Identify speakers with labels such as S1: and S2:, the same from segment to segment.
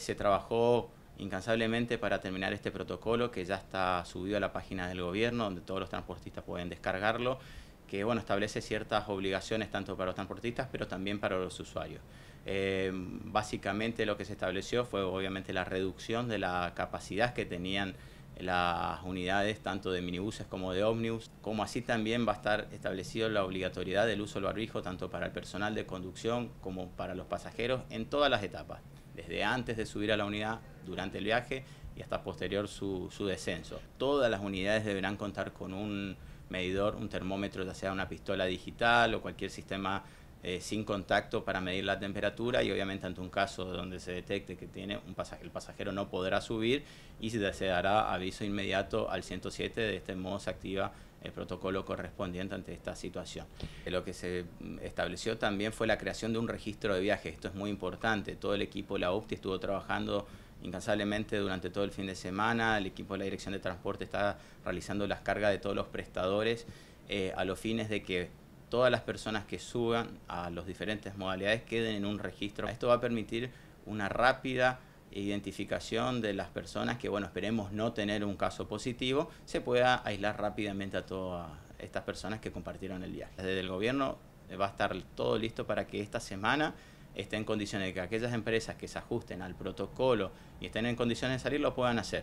S1: Se trabajó incansablemente para terminar este protocolo que ya está subido a la página del gobierno, donde todos los transportistas pueden descargarlo, que bueno, establece ciertas obligaciones tanto para los transportistas, pero también para los usuarios. Eh, básicamente lo que se estableció fue obviamente la reducción de la capacidad que tenían las unidades tanto de minibuses como de ómnibus, como así también va a estar establecido la obligatoriedad del uso del barbijo tanto para el personal de conducción como para los pasajeros en todas las etapas desde antes de subir a la unidad, durante el viaje y hasta posterior su, descenso. Todas las unidades deberán contar con un medidor, un termómetro, ya sea una pistola digital o cualquier sistema eh, sin contacto para medir la temperatura y obviamente ante un caso donde se detecte que tiene un el pasajero no podrá subir y se dará aviso inmediato al 107, de este modo se activa el protocolo correspondiente ante esta situación. Eh, lo que se mm, estableció también fue la creación de un registro de viajes, esto es muy importante, todo el equipo de la UPTI estuvo trabajando incansablemente durante todo el fin de semana, el equipo de la Dirección de Transporte está realizando las cargas de todos los prestadores eh, a los fines de que todas las personas que suban a las diferentes modalidades queden en un registro. Esto va a permitir una rápida identificación de las personas que, bueno, esperemos no tener un caso positivo, se pueda aislar rápidamente a todas estas personas que compartieron el viaje. Desde el gobierno va a estar todo listo para que esta semana esté en condiciones de que aquellas empresas que se ajusten al protocolo y estén en condiciones de salir lo puedan hacer.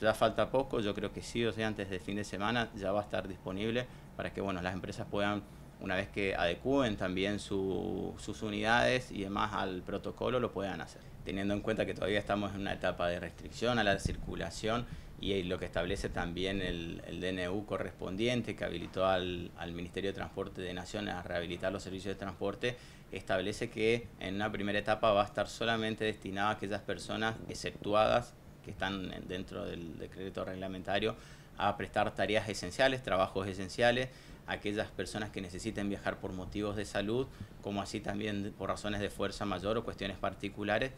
S1: Ya falta poco, yo creo que sí o sea antes del fin de semana ya va a estar disponible para que bueno, las empresas puedan una vez que adecúen también sus unidades y demás al protocolo, lo puedan hacer. Teniendo en cuenta que todavía estamos en una etapa de restricción a la circulación y lo que establece también el, DNU correspondiente que habilitó al, al, Ministerio de Transporte de Naciones a rehabilitar los servicios de transporte, establece que en una primera etapa va a estar solamente destinada a aquellas personas exceptuadas que están dentro del decreto reglamentario a prestar tareas esenciales, trabajos esenciales, aquellas personas que necesiten viajar por motivos de salud, como así también por razones de fuerza mayor o cuestiones particulares.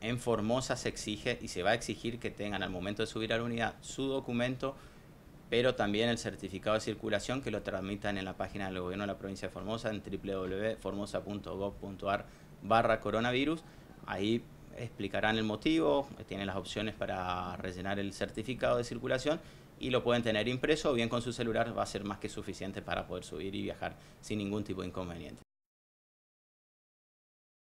S1: En Formosa se exige y se va a exigir que tengan al momento de subir a la unidad su documento, pero también el certificado de circulación que lo transmitan en la página del gobierno de la provincia de Formosa en www.formosa.gov.ar barra coronavirus. Ahí explicarán el motivo, tienen las opciones para rellenar el certificado de circulación y lo pueden tener impreso o bien con su celular va a ser más que suficiente para poder subir y viajar sin ningún tipo de inconveniente.